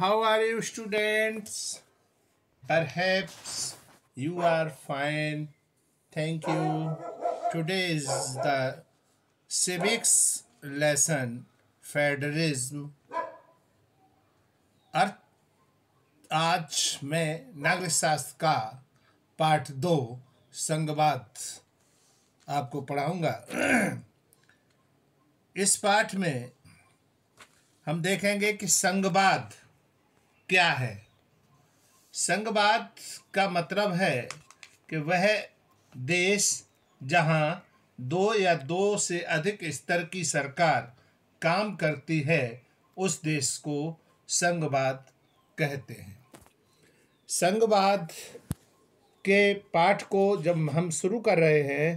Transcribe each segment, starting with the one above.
how are you students perhaps you are fine thank you today is the civics lesson फेडरिज्म अर्थ आज मैं नागरिक शास्त्र का पाठ दो संगवाद आपको पढ़ाऊंगा इस पाठ में हम देखेंगे कि संगवाद क्या है संघवाद का मतलब है कि वह देश जहां दो या दो से अधिक स्तर की सरकार काम करती है उस देश को संघवाद कहते हैं संघवाद के पाठ को जब हम शुरू कर रहे हैं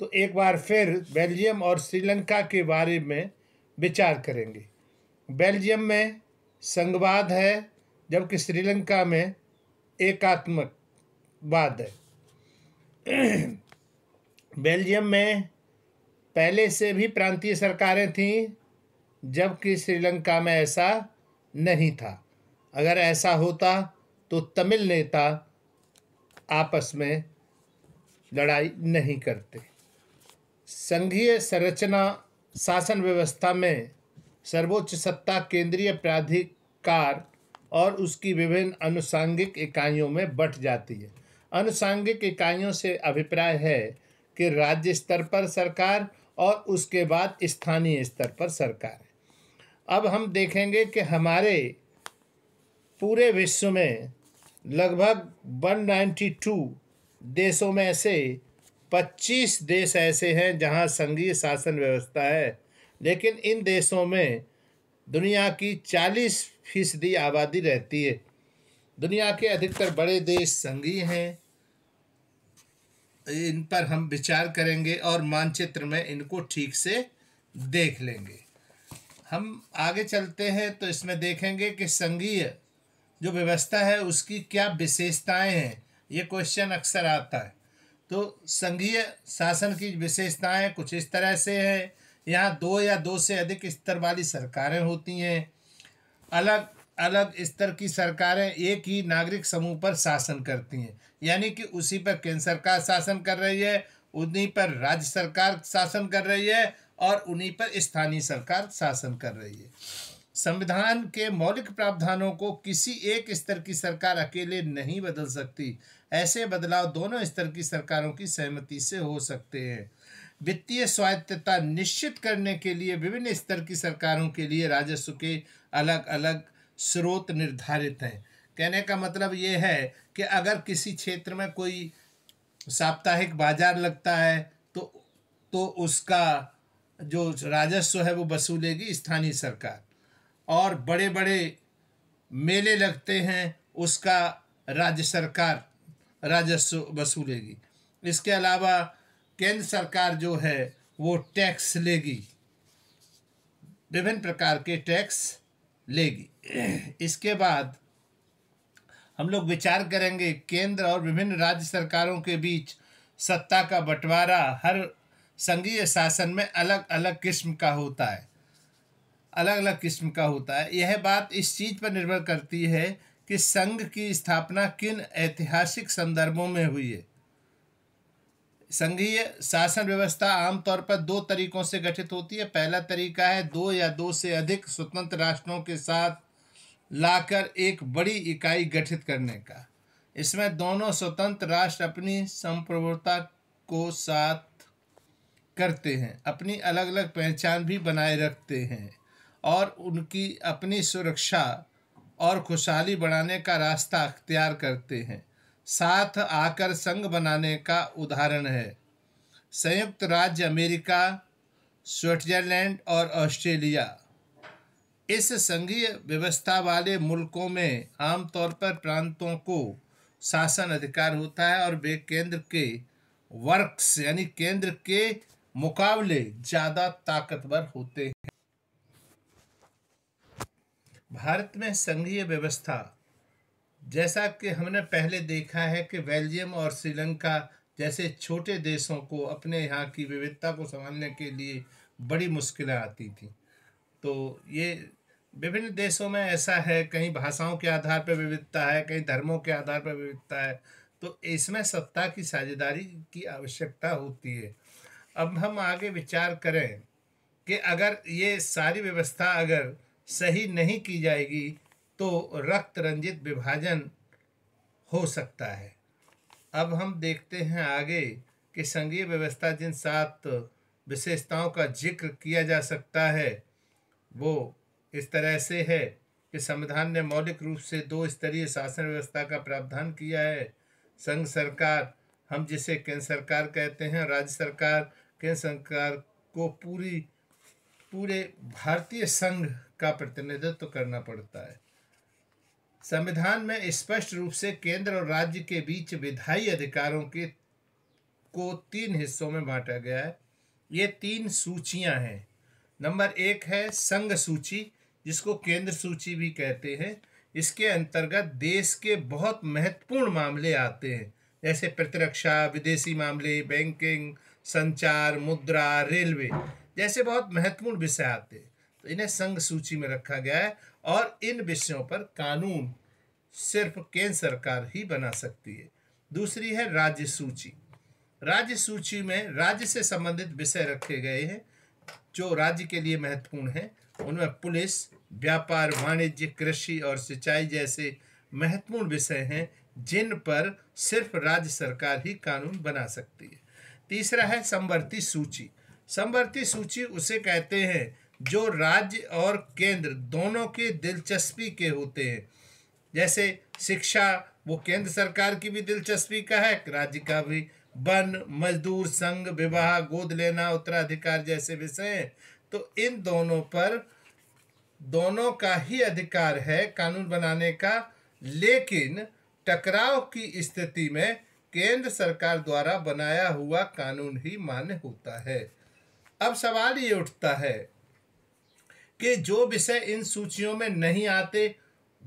तो एक बार फिर बेल्जियम और श्रीलंका के बारे में विचार करेंगे बेल्जियम में संघवाद है जबकि श्रीलंका में एकात्मकवाद है बेल्जियम में पहले से भी प्रांतीय सरकारें थीं जबकि श्रीलंका में ऐसा नहीं था अगर ऐसा होता तो तमिल नेता आपस में लड़ाई नहीं करते संघीय संरचना शासन व्यवस्था में सर्वोच्च सत्ता केंद्रीय प्राधिकार और उसकी विभिन्न अनुसांगिक इकाइयों में बट जाती है अनुसांगिक इकाइयों से अभिप्राय है कि राज्य स्तर पर सरकार और उसके बाद स्थानीय स्तर पर सरकार अब हम देखेंगे कि हमारे पूरे विश्व में लगभग 192 देशों में से 25 देश ऐसे हैं जहां संघीय शासन व्यवस्था है लेकिन इन देशों में दुनिया की चालीस फीसदी आबादी रहती है दुनिया के अधिकतर बड़े देश संघीय हैं इन पर हम विचार करेंगे और मानचित्र में इनको ठीक से देख लेंगे हम आगे चलते हैं तो इसमें देखेंगे कि संघीय जो व्यवस्था है उसकी क्या विशेषताएं हैं ये क्वेश्चन अक्सर आता है तो संघीय शासन की विशेषताएं कुछ इस तरह से हैं यहाँ दो या दो से अधिक स्तर वाली सरकारें होती हैं अलग अलग स्तर की सरकारें एक ही नागरिक समूह पर शासन करती हैं यानी कि उसी पर केंद्र सरकार शासन कर रही है उन्हीं पर राज्य सरकार शासन कर रही है और उन्हीं पर स्थानीय सरकार शासन कर रही है संविधान के मौलिक प्रावधानों को किसी एक स्तर की सरकार अकेले नहीं बदल सकती ऐसे बदलाव दोनों स्तर की सरकारों की सहमति से हो सकते हैं वित्तीय स्वायत्तता निश्चित करने के लिए विभिन्न स्तर की सरकारों के लिए राजस्व के अलग अलग स्रोत निर्धारित हैं कहने का मतलब ये है कि अगर किसी क्षेत्र में कोई साप्ताहिक बाजार लगता है तो तो उसका जो राजस्व है वो वसूलेगी स्थानीय सरकार और बड़े बड़े मेले लगते हैं उसका राज्य सरकार राजस्व वसूलेगी इसके अलावा केंद्र सरकार जो है वो टैक्स लेगी विभिन्न प्रकार के टैक्स लेगी इसके बाद हम लोग विचार करेंगे केंद्र और विभिन्न राज्य सरकारों के बीच सत्ता का बंटवारा हर संघीय शासन में अलग अलग किस्म का होता है अलग अलग किस्म का होता है यह बात इस चीज़ पर निर्भर करती है कि संघ की स्थापना किन ऐतिहासिक संदर्भों में हुई है संघीय शासन व्यवस्था आमतौर पर दो तरीकों से गठित होती है पहला तरीका है दो या दो से अधिक स्वतंत्र राष्ट्रों के साथ लाकर एक बड़ी इकाई गठित करने का इसमें दोनों स्वतंत्र राष्ट्र अपनी संप्रभुता को साथ करते हैं अपनी अलग अलग पहचान भी बनाए रखते हैं और उनकी अपनी सुरक्षा और खुशहाली बढ़ाने का रास्ता अख्तियार करते हैं साथ आकर संघ बनाने का उदाहरण है संयुक्त राज्य अमेरिका स्विट्जरलैंड और ऑस्ट्रेलिया इस संघीय व्यवस्था वाले मुल्कों में आमतौर पर प्रांतों को शासन अधिकार होता है और वे केंद्र के वर्क्स यानी केंद्र के मुकाबले ज़्यादा ताकतवर होते हैं भारत में संघीय व्यवस्था जैसा कि हमने पहले देखा है कि बेल्जियम और श्रीलंका जैसे छोटे देशों को अपने यहाँ की विविधता को संभालने के लिए बड़ी मुश्किलें आती थी तो ये विभिन्न देशों में ऐसा है कहीं भाषाओं के आधार पर विविधता है कहीं धर्मों के आधार पर विविधता है तो इसमें सत्ता की साझेदारी की आवश्यकता होती है अब हम आगे विचार करें कि अगर ये सारी व्यवस्था अगर सही नहीं की जाएगी तो रक्त रंजित विभाजन हो सकता है अब हम देखते हैं आगे कि संघीय व्यवस्था जिन सात विशेषताओं का जिक्र किया जा सकता है वो इस तरह से है कि संविधान ने मौलिक रूप से दो स्तरीय शासन व्यवस्था का प्रावधान किया है संघ सरकार हम जिसे केंद्र सरकार कहते हैं राज्य सरकार केंद्र सरकार को पूरी पूरे भारतीय संघ का प्रतिनिधित्व करना पड़ता है संविधान में स्पष्ट रूप से केंद्र और राज्य के बीच विधायी अधिकारों के को तीन हिस्सों में बांटा गया है ये तीन सूचियां हैं नंबर एक है संघ सूची जिसको केंद्र सूची भी कहते हैं इसके अंतर्गत देश के बहुत महत्वपूर्ण मामले आते हैं जैसे प्रतिरक्षा विदेशी मामले बैंकिंग संचार मुद्रा रेलवे जैसे बहुत महत्वपूर्ण विषय आते हैं तो इन्हें संघ सूची में रखा गया है और इन विषयों पर कानून सिर्फ केंद्र सरकार ही बना सकती है दूसरी है राज्य सूची राज्य सूची में राज्य से संबंधित विषय रखे गए हैं जो राज्य के लिए महत्वपूर्ण हैं उनमें पुलिस व्यापार वाणिज्य कृषि और सिंचाई जैसे महत्वपूर्ण विषय हैं जिन पर सिर्फ राज्य सरकार ही कानून बना सकती है तीसरा है संवर्ती सूची संवर्ती सूची उसे कहते हैं जो राज्य और केंद्र दोनों के दिलचस्पी के होते हैं जैसे शिक्षा वो केंद्र सरकार की भी दिलचस्पी का है राज्य का भी वन मजदूर संघ विवाह गोद लेना उत्तराधिकार जैसे विषय हैं तो इन दोनों पर दोनों का ही अधिकार है कानून बनाने का लेकिन टकराव की स्थिति में केंद्र सरकार द्वारा बनाया हुआ कानून ही मान्य होता है अब सवाल ये उठता है कि जो विषय इन सूचियों में नहीं आते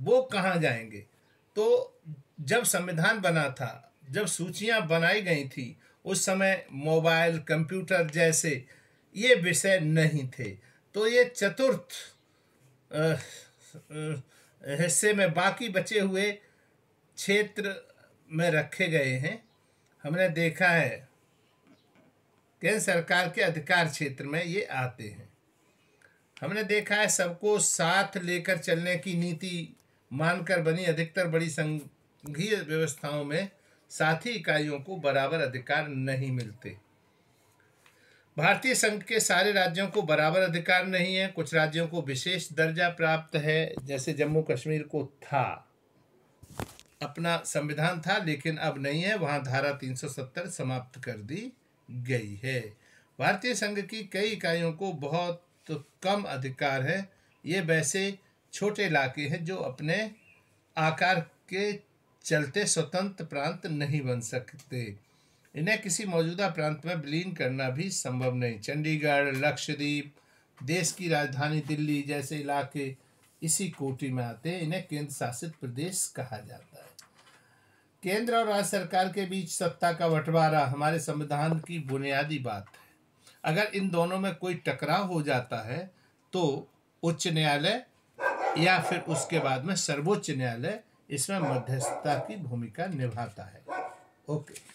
वो कहाँ जाएंगे तो जब संविधान बना था जब सूचियाँ बनाई गई थी उस समय मोबाइल कंप्यूटर जैसे ये विषय नहीं थे तो ये चतुर्थ हिस्से में बाकी बचे हुए क्षेत्र में रखे गए हैं हमने देखा है केंद्र सरकार के अधिकार क्षेत्र में ये आते हैं हमने देखा है सबको साथ लेकर चलने की नीति मानकर बनी अधिकतर बड़ी संघीय व्यवस्थाओं में साथी इकाइयों को बराबर अधिकार नहीं मिलते भारतीय संघ के सारे राज्यों को बराबर अधिकार नहीं है कुछ राज्यों को विशेष दर्जा प्राप्त है जैसे जम्मू कश्मीर को था अपना संविधान था लेकिन अब नहीं है वहाँ धारा 370 समाप्त कर दी गई है भारतीय संघ की कई इकाइयों को बहुत तो कम अधिकार है ये वैसे छोटे इलाके हैं जो अपने आकार के चलते स्वतंत्र प्रांत नहीं बन सकते इन्हें किसी मौजूदा प्रांत में विलीन करना भी संभव नहीं चंडीगढ़ लक्षद्वीप देश की राजधानी दिल्ली जैसे इलाके इसी कोटि में आते हैं इन्हें केंद्र शासित प्रदेश कहा जाता है केंद्र और राज्य सरकार के बीच सत्ता का बंटवारा हमारे संविधान की बुनियादी बात है अगर इन दोनों में कोई टकराव हो जाता है तो उच्च न्यायालय या फिर उसके बाद में सर्वोच्च न्यायालय इसमें मध्यस्थता की भूमिका निभाता है ओके